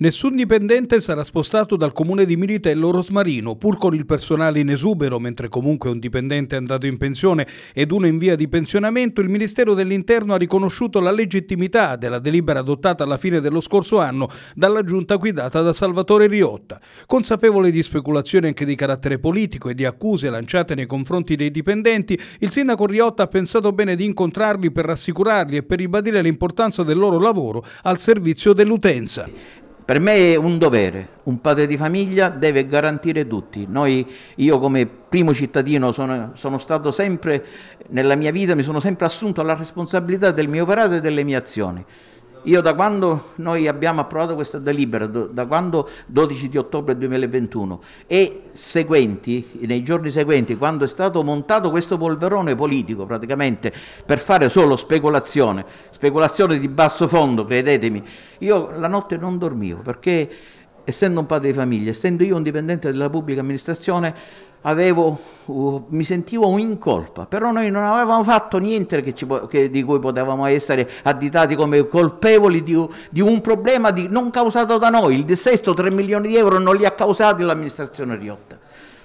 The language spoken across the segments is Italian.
Nessun dipendente sarà spostato dal comune di Militello Rosmarino, pur con il personale in esubero, mentre comunque un dipendente è andato in pensione ed uno in via di pensionamento, il Ministero dell'Interno ha riconosciuto la legittimità della delibera adottata alla fine dello scorso anno dalla giunta guidata da Salvatore Riotta. Consapevole di speculazioni anche di carattere politico e di accuse lanciate nei confronti dei dipendenti, il sindaco Riotta ha pensato bene di incontrarli per rassicurarli e per ribadire l'importanza del loro lavoro al servizio dell'utenza. Per me è un dovere, un padre di famiglia deve garantire tutti. Noi, io come primo cittadino sono, sono, stato sempre, nella mia vita mi sono sempre assunto la responsabilità del mio operato e delle mie azioni. Io da quando noi abbiamo approvato questa delibera, da quando 12 di ottobre 2021 e seguenti, nei giorni seguenti, quando è stato montato questo polverone politico praticamente per fare solo speculazione, speculazione di basso fondo, credetemi, io la notte non dormivo perché essendo un padre di famiglia, essendo io un dipendente della pubblica amministrazione, avevo, uh, mi sentivo in colpa, però noi non avevamo fatto niente che ci, che, di cui potevamo essere additati come colpevoli di, di un problema di, non causato da noi. Il dissesto 3 milioni di euro non li ha causati l'amministrazione Riotta.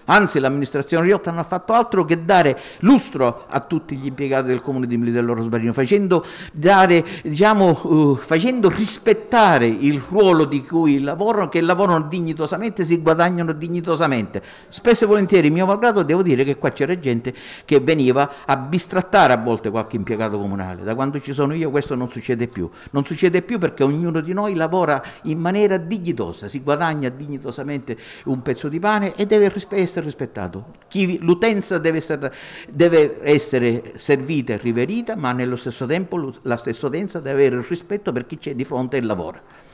Anzi, l'amministrazione Riotta non ha fatto altro che dare lustro a tutti gli impiegati del comune di Militello Rosbarino, facendo, dare, diciamo, eh, facendo rispettare il ruolo di cui lavorano, che lavorano dignitosamente, si guadagnano dignitosamente. Spesso e volentieri, mio malgrado, devo dire che qua c'era gente che veniva a bistrattare a volte qualche impiegato comunale. Da quando ci sono io questo non succede più. Non succede più perché ognuno di noi lavora in maniera dignitosa, si guadagna dignitosamente un pezzo di pane e deve rispettare essere rispettato, Chi, l'utenza deve essere, deve essere, servita e riverita, ma nello stesso tempo la stessa utenza deve avere il rispetto per chi c'è di fronte e lavora.